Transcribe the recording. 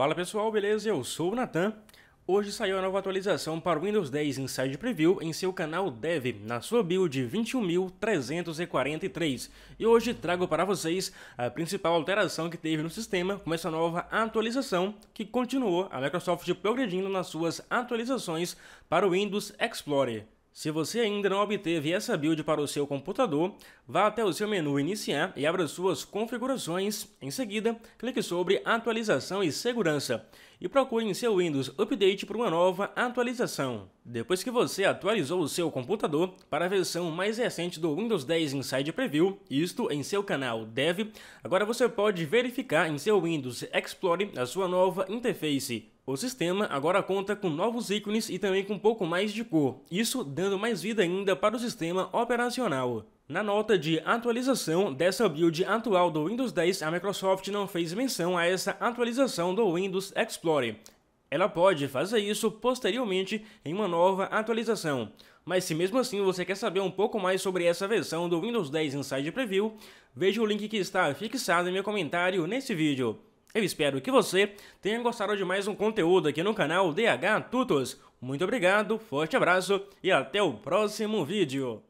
Fala pessoal, beleza? Eu sou o Natan. Hoje saiu a nova atualização para o Windows 10 Inside Preview em seu canal Dev, na sua build 21.343. E hoje trago para vocês a principal alteração que teve no sistema com essa nova atualização, que continuou a Microsoft progredindo nas suas atualizações para o Windows Explorer. Se você ainda não obteve essa build para o seu computador, vá até o seu menu Iniciar e abra suas configurações. Em seguida, clique sobre Atualização e Segurança e procure em seu Windows Update por uma nova atualização. Depois que você atualizou o seu computador para a versão mais recente do Windows 10 Inside Preview, isto em seu canal Dev, agora você pode verificar em seu Windows Explorer a sua nova interface. O sistema agora conta com novos ícones e também com um pouco mais de cor, isso dando mais vida ainda para o sistema operacional. Na nota de atualização dessa build atual do Windows 10, a Microsoft não fez menção a essa atualização do Windows Explorer. Ela pode fazer isso posteriormente em uma nova atualização. Mas se mesmo assim você quer saber um pouco mais sobre essa versão do Windows 10 Inside Preview, veja o link que está fixado em meu comentário nesse vídeo. Eu espero que você tenha gostado de mais um conteúdo aqui no canal DH Tutos. Muito obrigado, forte abraço e até o próximo vídeo.